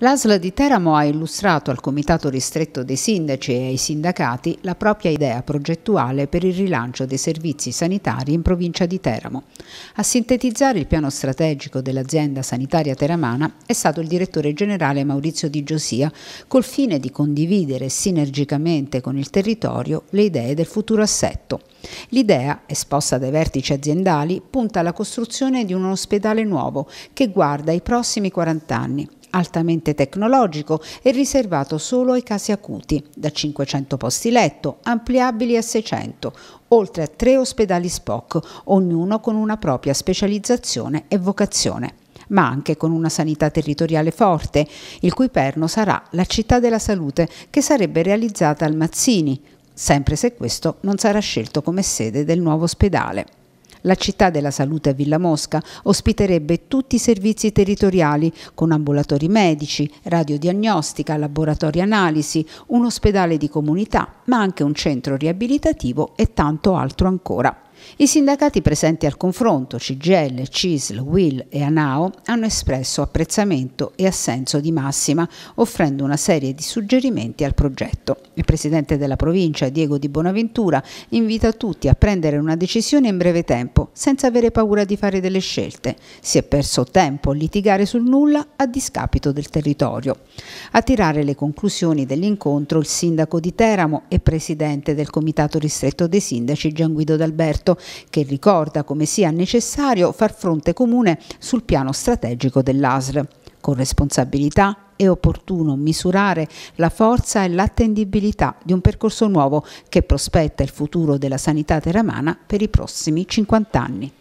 L'ASL di Teramo ha illustrato al Comitato Ristretto dei Sindaci e ai sindacati la propria idea progettuale per il rilancio dei servizi sanitari in provincia di Teramo. A sintetizzare il piano strategico dell'azienda sanitaria teramana è stato il direttore generale Maurizio Di Giosia, col fine di condividere sinergicamente con il territorio le idee del futuro assetto. L'idea, esposta dai vertici aziendali, punta alla costruzione di un ospedale nuovo che guarda i prossimi 40 anni altamente tecnologico e riservato solo ai casi acuti, da 500 posti letto, ampliabili a 600, oltre a tre ospedali SPOC, ognuno con una propria specializzazione e vocazione ma anche con una sanità territoriale forte, il cui perno sarà la città della salute che sarebbe realizzata al Mazzini, sempre se questo non sarà scelto come sede del nuovo ospedale. La città della salute a Villa Mosca ospiterebbe tutti i servizi territoriali con ambulatori medici, radiodiagnostica, laboratori analisi, un ospedale di comunità, ma anche un centro riabilitativo e tanto altro ancora. I sindacati presenti al confronto, CGL, CISL, WIL e ANAO, hanno espresso apprezzamento e assenso di massima, offrendo una serie di suggerimenti al progetto. Il presidente della provincia, Diego Di Bonaventura, invita tutti a prendere una decisione in breve tempo, senza avere paura di fare delle scelte. Si è perso tempo a litigare sul nulla a discapito del territorio. A tirare le conclusioni dell'incontro il sindaco di Teramo e presidente del Comitato Ristretto dei Sindaci Gian Guido D'Alberto Roberto, che ricorda come sia necessario far fronte comune sul piano strategico dell'ASL, con responsabilità è opportuno misurare la forza e l'attendibilità di un percorso nuovo che prospetta il futuro della sanità teramana per i prossimi 50 anni.